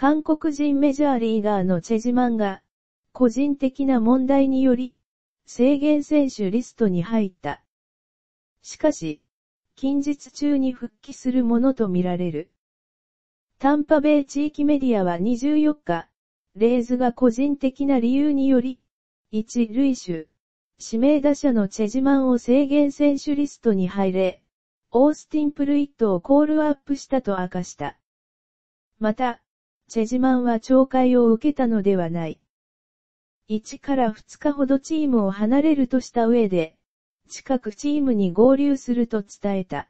韓国人メジャーリーガーのチェジマンが、個人的な問題により、制限選手リストに入った。しかし、近日中に復帰するものとみられる。タンパベイ地域メディアは24日、レイズが個人的な理由により、一類種、指名打者のチェジマンを制限選手リストに入れ、オースティン・プルイットをコールアップしたと明かした。また、チェジマンは懲戒を受けたのではない。1から2日ほどチームを離れるとした上で、近くチームに合流すると伝えた。